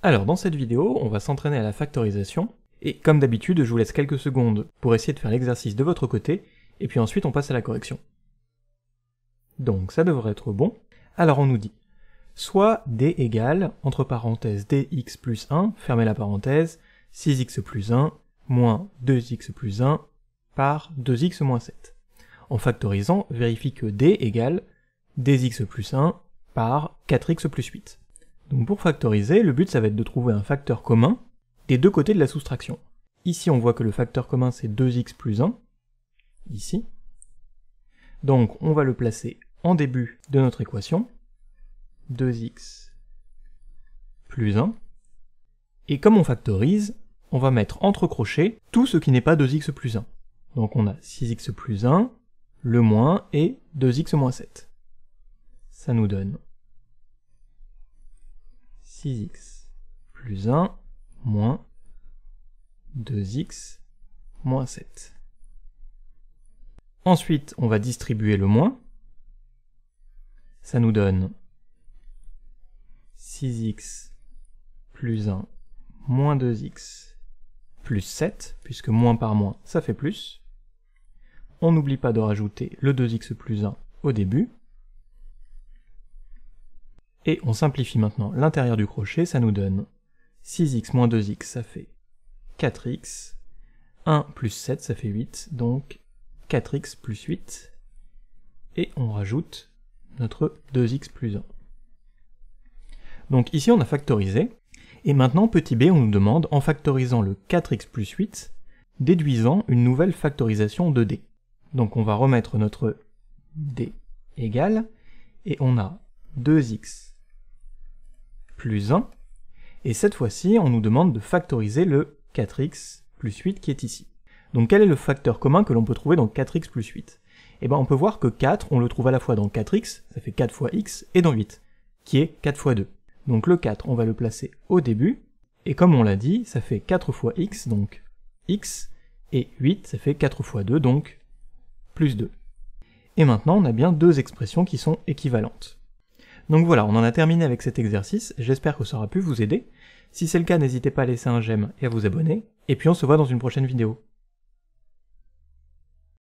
Alors dans cette vidéo, on va s'entraîner à la factorisation, et comme d'habitude, je vous laisse quelques secondes pour essayer de faire l'exercice de votre côté, et puis ensuite on passe à la correction. Donc ça devrait être bon. Alors on nous dit, soit d égale, entre parenthèses dx plus 1, fermez la parenthèse, 6x plus 1, moins 2x plus 1, par 2x moins 7. En factorisant, vérifie que d égale dx plus 1 par 4x plus 8. Donc pour factoriser, le but ça va être de trouver un facteur commun des deux côtés de la soustraction. Ici on voit que le facteur commun c'est 2x plus 1, ici. Donc on va le placer en début de notre équation, 2x plus 1. Et comme on factorise, on va mettre entre crochets tout ce qui n'est pas 2x plus 1. Donc on a 6x plus 1, le moins et 2x moins 7. Ça nous donne 6x plus 1 moins 2x moins 7. Ensuite, on va distribuer le moins. Ça nous donne 6x plus 1 moins 2x plus 7, puisque moins par moins, ça fait plus. On n'oublie pas de rajouter le 2x plus 1 au début. Et on simplifie maintenant l'intérieur du crochet, ça nous donne 6x moins 2x, ça fait 4x. 1 plus 7, ça fait 8, donc 4x plus 8. Et on rajoute notre 2x plus 1. Donc ici on a factorisé, et maintenant petit b on nous demande, en factorisant le 4x plus 8, déduisant une nouvelle factorisation de d. Donc on va remettre notre d égal et on a 2x plus 1. Et cette fois-ci, on nous demande de factoriser le 4x plus 8 qui est ici. Donc quel est le facteur commun que l'on peut trouver dans 4x plus 8 Eh bien on peut voir que 4, on le trouve à la fois dans 4x, ça fait 4 fois x, et dans 8, qui est 4 fois 2. Donc le 4, on va le placer au début, et comme on l'a dit, ça fait 4 fois x, donc x, et 8, ça fait 4 fois 2, donc plus 2. Et maintenant, on a bien deux expressions qui sont équivalentes. Donc voilà, on en a terminé avec cet exercice, j'espère que ça aura pu vous aider. Si c'est le cas, n'hésitez pas à laisser un j'aime et à vous abonner, et puis on se voit dans une prochaine vidéo.